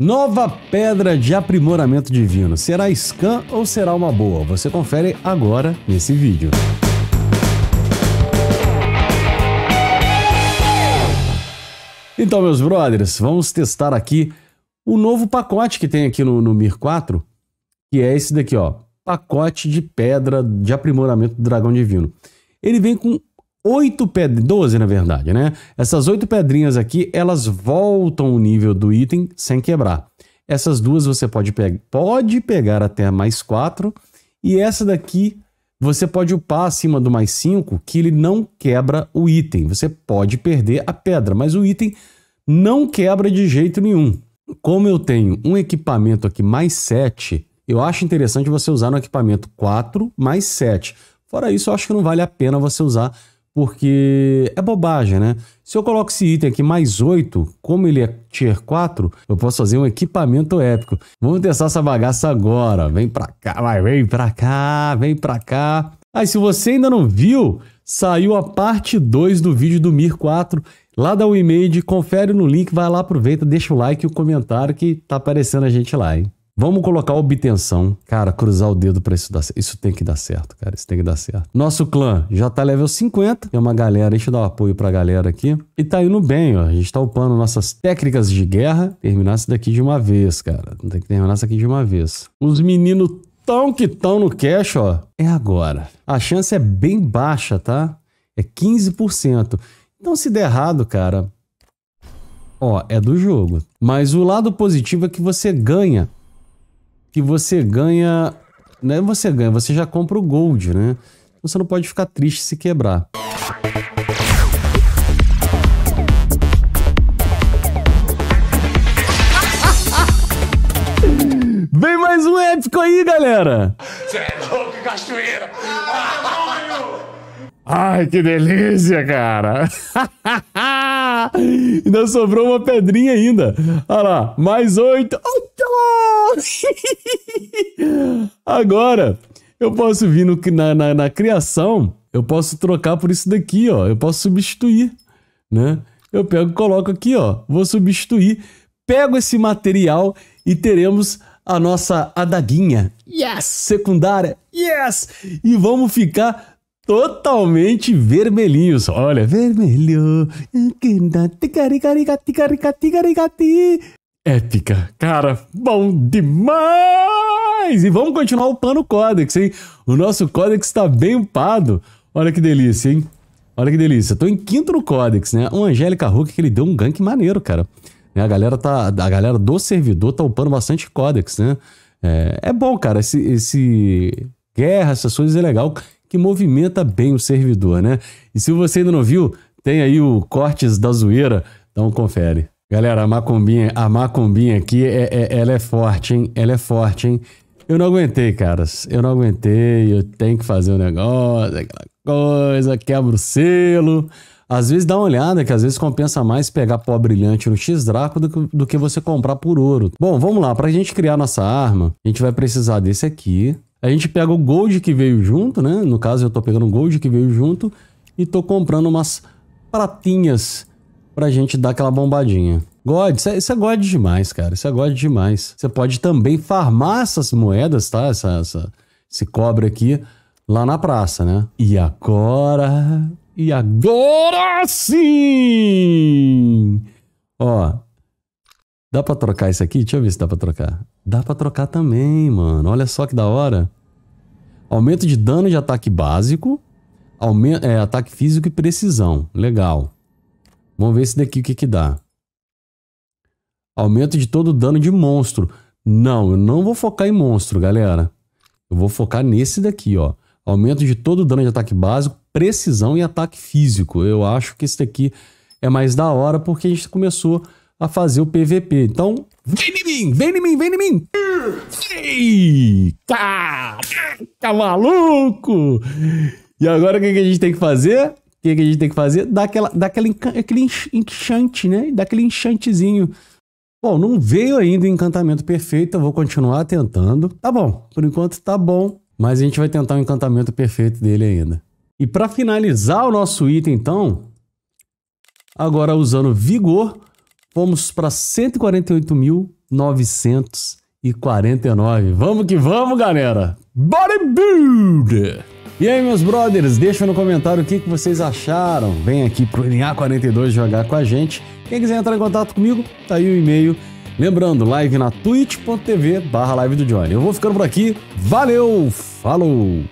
Nova pedra de aprimoramento divino. Será scan ou será uma boa? Você confere agora nesse vídeo. Então, meus brothers, vamos testar aqui o novo pacote que tem aqui no, no Mir 4, que é esse daqui, ó. Pacote de pedra de aprimoramento do dragão divino. Ele vem com oito pedrinhas, 12 na verdade, né? Essas oito pedrinhas aqui, elas voltam o nível do item sem quebrar. Essas duas você pode, pe pode pegar até mais quatro. E essa daqui você pode upar acima do mais cinco, que ele não quebra o item. Você pode perder a pedra, mas o item não quebra de jeito nenhum. Como eu tenho um equipamento aqui mais sete, eu acho interessante você usar no equipamento 4 mais 7. Fora isso, eu acho que não vale a pena você usar porque é bobagem, né? Se eu coloco esse item aqui mais 8, como ele é tier 4, eu posso fazer um equipamento épico. Vamos testar essa bagaça agora. Vem pra cá, vai, vem pra cá, vem pra cá. Aí, ah, se você ainda não viu, saiu a parte 2 do vídeo do Mir 4. Lá dá o e-mail, confere no link, vai lá, aproveita, deixa o like e o comentário que tá aparecendo a gente lá, hein? Vamos colocar obtenção. Cara, cruzar o dedo para isso dar certo. Isso tem que dar certo, cara. Isso tem que dar certo. Nosso clã já tá level 50. Tem uma galera. Deixa eu dar um apoio pra galera aqui. E tá indo bem, ó. A gente tá upando nossas técnicas de guerra. Terminar isso daqui de uma vez, cara. Tem que terminar isso aqui de uma vez. Os meninos tão que tão no cash, ó. É agora. A chance é bem baixa, tá? É 15%. Então se der errado, cara... Ó, é do jogo. Mas o lado positivo é que você ganha que você ganha. Não é você ganha, você já compra o gold, né? Você não pode ficar triste se quebrar. Vem mais um épico aí, galera! Você é louco, cachoeira! Ai, que delícia, cara! ainda sobrou uma pedrinha ainda. Olha lá, mais oito. Agora, eu posso vir no, na, na, na criação, eu posso trocar por isso daqui, ó. Eu posso substituir, né? Eu pego e coloco aqui, ó. Vou substituir. Pego esse material e teremos a nossa adaguinha. Yes! Secundária. Yes! E vamos ficar totalmente vermelhinhos. Olha, vermelho. Épica. Cara, bom demais! E vamos continuar upando o códex, hein? O nosso códex está bem upado. Olha que delícia, hein? Olha que delícia. Tô em quinto no códex, né? O Angélica Hulk que ele deu um gank maneiro, cara. Né, a galera, tá, a galera do servidor tá upando bastante códex, né? É, é bom, cara. Esse, esse guerra, essas coisas é legal que movimenta bem o servidor, né? E se você ainda não viu, tem aí o Cortes da Zoeira, então confere. Galera, a macumbinha, a macumbinha aqui, é, é, ela é forte, hein? Ela é forte, hein? Eu não aguentei, caras. Eu não aguentei, eu tenho que fazer o um negócio, aquela coisa, quebra o selo. Às vezes dá uma olhada, que às vezes compensa mais pegar pó brilhante no X-Draco do, do que você comprar por ouro. Bom, vamos lá. Para a gente criar nossa arma, a gente vai precisar desse aqui, a gente pega o Gold que veio junto, né? No caso, eu tô pegando o Gold que veio junto e tô comprando umas pratinhas pra gente dar aquela bombadinha. God, isso é, é God demais, cara. Isso é God demais. Você pode também farmar essas moedas, tá? Essa, essa, esse cobre aqui lá na praça, né? E agora. E agora sim! Ó, Dá pra trocar isso aqui? Deixa eu ver se dá pra trocar. Dá pra trocar também, mano. Olha só que da hora. Aumento de dano de ataque básico. Aumento, é, ataque físico e precisão. Legal. Vamos ver esse daqui o que que dá. Aumento de todo o dano de monstro. Não, eu não vou focar em monstro, galera. Eu vou focar nesse daqui, ó. Aumento de todo o dano de ataque básico, precisão e ataque físico. Eu acho que esse daqui é mais da hora porque a gente começou a fazer o PVP. Então, vem em mim, vem em mim, vem em mim! Ei, Tá maluco! E agora o que, que a gente tem que fazer? O que, que a gente tem que fazer? Dá aquela, dá aquela, aquele enxante, né? Dá aquele enchantezinho. Bom, não veio ainda o encantamento perfeito, eu vou continuar tentando. Tá bom, por enquanto tá bom, mas a gente vai tentar o encantamento perfeito dele ainda. E para finalizar o nosso item, então, agora usando vigor, fomos para 148.949. Vamos que vamos, galera! Bodybuilder! E aí, meus brothers, deixa no comentário o que, que vocês acharam. Vem aqui pro NA42 jogar com a gente. Quem quiser entrar em contato comigo, tá aí o e-mail. Lembrando, live na twitch.tv barra live do Johnny. Eu vou ficando por aqui. Valeu, falou!